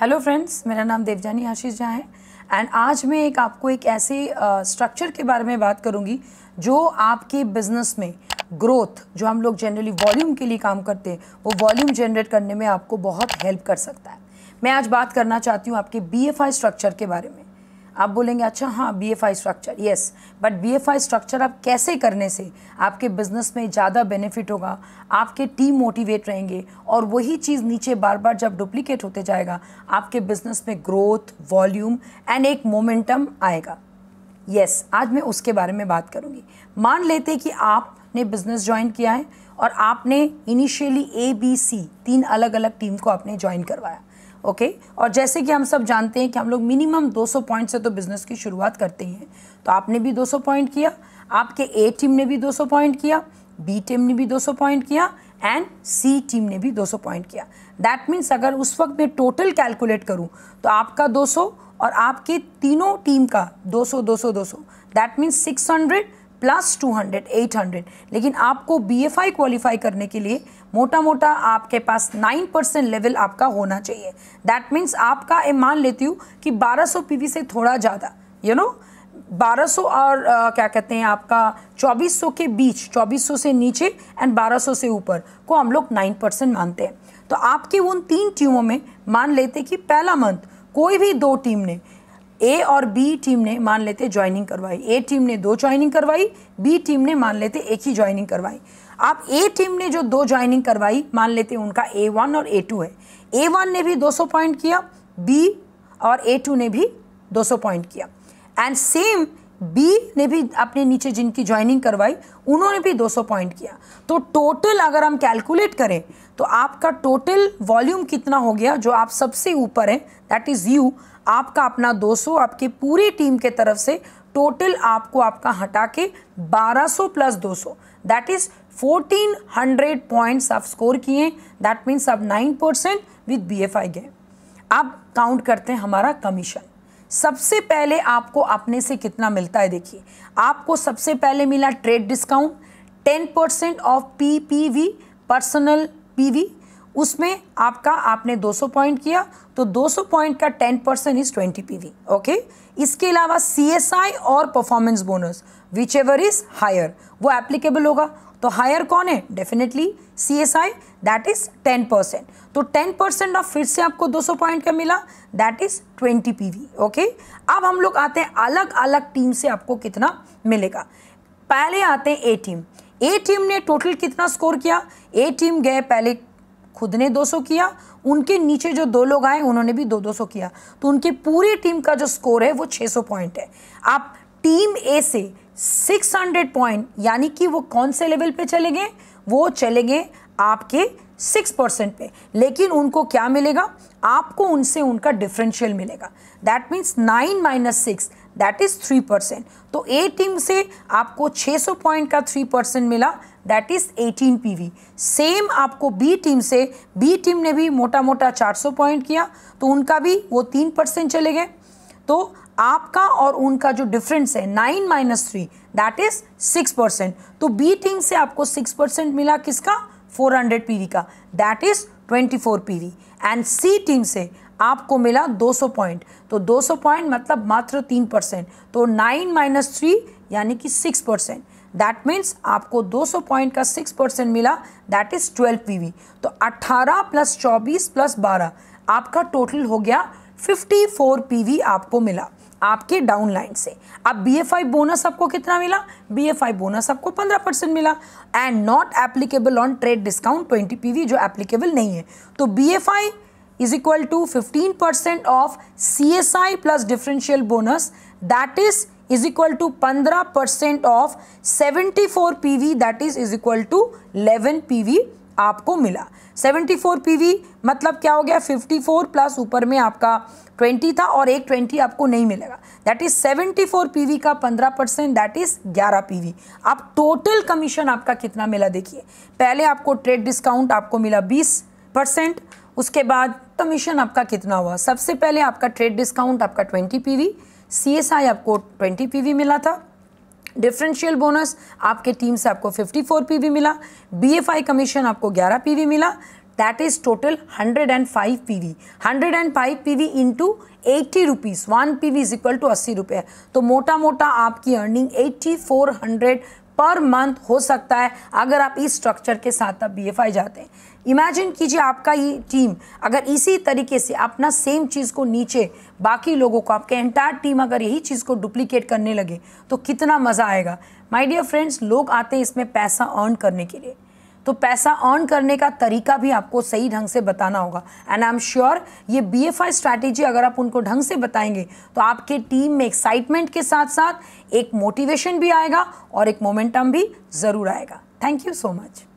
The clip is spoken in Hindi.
हेलो फ्रेंड्स मेरा नाम देवजानी आशीष झा है एंड आज मैं एक आपको एक ऐसे स्ट्रक्चर के बारे में बात करूंगी जो आपके बिजनेस में ग्रोथ जो हम लोग जनरली वॉल्यूम के लिए काम करते हैं वो वॉल्यूम जनरेट करने में आपको बहुत हेल्प कर सकता है मैं आज बात करना चाहती हूँ आपके बी स्ट्रक्चर के बारे में आप बोलेंगे अच्छा हाँ B F I structure yes but B F I structure आप कैसे करने से आपके बिजनेस में ज़्यादा बेनिफिट होगा आपके टीम मोटिवेट रहेंगे और वही चीज़ नीचे बार बार जब डुप्लीकेट होते जाएगा आपके बिजनेस में ग्रोथ वॉल्यूम एंड एक मोमेंटम आएगा यस yes, आज मैं उसके बारे में बात करूँगी मान लेते कि आपने बिजनेस ज्वाइन किया है और आपने इनिशियली ए बी सी तीन अलग अलग टीम को आपने ज्वाइन करवाया ओके और जैसे कि हम सब जानते हैं कि हम लोग मिनिमम 200 पॉइंट से तो बिज़नेस की शुरुआत करते हैं तो आपने भी 200 पॉइंट किया आपके ए टीम ने भी 200 पॉइंट किया बी टीम ने भी 200 पॉइंट किया एंड सी टीम ने भी 200 पॉइंट किया दैट मीन्स अगर उस वक्त मैं टोटल कैलकुलेट करूं तो आपका 200 और आपके तीनों टीम का 200 200 200 दैट मीन्स 600 प्लस 200 800 लेकिन आपको बी एफ आई क्वालिफाई करने के लिए मोटा मोटा आपके पास 9 परसेंट लेवल आपका होना चाहिए दैट मीन्स आपका ये मान लेती हूँ कि 1200 पीवी से थोड़ा ज़्यादा यू नो 1200 और आ, क्या कहते हैं आपका 2400 के बीच 2400 से नीचे एंड 1200 से ऊपर को हम लोग 9 परसेंट मानते हैं तो आपके उन तीन टीमों में मान लेते कि पहला मंथ कोई भी दो टीम ने ए और बी टीम ने मान लेते ज्वाइनिंग करवाई ए टीम ने दो ज्वाइनिंग करवाई बी टीम ने मान लेते एक ही ज्वाइनिंग करवाई आप ए टीम ने जो दो ज्वाइनिंग करवाई मान लेते उनका ए वन और ए टू है ए वन ने भी 200 पॉइंट किया बी और ए टू ने भी 200 पॉइंट किया एंड सेम बी ने भी अपने नीचे जिनकी ज्वाइनिंग करवाई उन्होंने भी 200 पॉइंट किया तो टोटल अगर हम कैलकुलेट करें तो आपका टोटल वॉल्यूम कितना हो गया जो आप सबसे ऊपर हैं दैट इज़ यू आपका अपना 200 आपके पूरी टीम के तरफ से टोटल आपको आपका हटा के 1200 प्लस 200 दैट इज़ 1400 पॉइंट्स आप स्कोर किए दैट मीन्स आप 9 percent with B F I गए अब काउंट करते हैं हमारा कमीशन सबसे पहले आपको अपने से कितना मिलता है देखिए आपको सबसे पहले मिला trade discount ten percent off P P V personal P V उसमें आपका आपने 200 पॉइंट किया तो 200 पॉइंट का 10 परसेंट इज 20 पीवी ओके इसके अलावा सीएसआई और performance bonus whichever is higher वो एप्लीकेबल होगा तो हायर कौन है definitely C S I that is ten percent तो टेन परसेंट ऑफ फिर से आपको दो सौ पॉइंट का मिला that is P PV okay अब हम लोग आते हैं अलग अलग टीम से आपको कितना मिलेगा पहले आते हैं ए टीम ए टीम ने टोटल कितना स्कोर किया ए टीम गए पहले खुद ने 200 किया उनके नीचे जो दो लोग आए उन्होंने भी दो सौ किया तो उनके पूरी टीम का जो स्कोर है वो 600 पॉइंट है आप टीम ए से 600 पॉइंट यानी कि वो कौन से लेवल पे चले गए वो चले गए आपके सिक्स परसेंट पे लेकिन उनको क्या मिलेगा आपको उनसे उनका डिफरेंशियल मिलेगा that means nine minus six that is three percent तो ए टीम से आपको 600 पॉइंट का थ्री परसेंट मिला दैट इज़ 18 पीवी सेम आपको बी टीम से बी टीम ने भी मोटा मोटा 400 पॉइंट किया तो उनका भी वो तीन परसेंट चले गए तो आपका और उनका जो डिफरेंस है nine minus three that is six percent तो बी टीम से आपको सिक्स परसेंट मिला किसका फोर हंड्रेड पी का that is twenty four P V and C team से आपको मिला दो सौ पॉइंट तो दो सौ पॉइंट मतलब मात्र तीन परसेंट तो नाइन माइनस थ्री यानी कि सिक्स परसेंट दैट मीन्स आपको 200 पॉइंट का 6 परसेंट मिला दैट इज़ 12 पीवी तो 18 प्लस 24 प्लस 12 आपका टोटल हो गया 54 पीवी आपको मिला आपके डाउन लाइन से अब बी एफ आई बोनस आपको कितना मिला बी एफ आई बोनस आपको पंद्रह परसेंट मिला and not applicable on trade discount twenty P V जो एप्लीकेबल नहीं है तो B F I is equal to fifteen percent off C S I plus differential bonus that is is equal to पंद्रह percent off seventy four P V that is is equal to eleven P V आपको मिला 74 पीवी मतलब क्या हो गया 54 प्लस ऊपर में आपका 20 था और एक 20 आपको नहीं मिलेगा दैट इज 74 पीवी का 15 परसेंट दैट इज 11 पीवी अब टोटल कमीशन आपका कितना मिला देखिए पहले आपको ट्रेड डिस्काउंट आपको मिला 20 परसेंट उसके बाद कमीशन आपका कितना हुआ सबसे पहले आपका ट्रेड डिस्काउंट आपका ट्वेंटी पी वी आपको ट्वेंटी पी मिला था डिफरेंशियल बोनस आपके टीम से आपको 54 पीवी मिला बीएफआई कमीशन आपको 11 पीवी मिला that is total 105 PV 105 PV into eighty rupees one P V is equal to अस्सी रुपये तो मोटा मोटा आपकी earning eighty four hundred per month हो सकता है अगर आप इस स्ट्रक्चर के साथ आप बी जाते हैं इमेजिन कीजिए आपका ये टीम अगर इसी तरीके से अपना सेम चीज़ को नीचे बाकी लोगों को आपके एंटायर टीम अगर यही चीज़ को डुप्लीकेट करने लगे तो कितना मज़ा आएगा माय डियर फ्रेंड्स लोग आते हैं इसमें पैसा अर्न करने के लिए तो पैसा अर्न करने का तरीका भी आपको सही ढंग से बताना होगा एंड आई एम श्योर ये बी एफ आई स्ट्रैटेजी अगर आप उनको ढंग से बताएंगे तो आपके टीम में एक्साइटमेंट के साथ साथ एक मोटिवेशन भी आएगा और एक मोमेंटम भी ज़रूर आएगा थैंक यू सो मच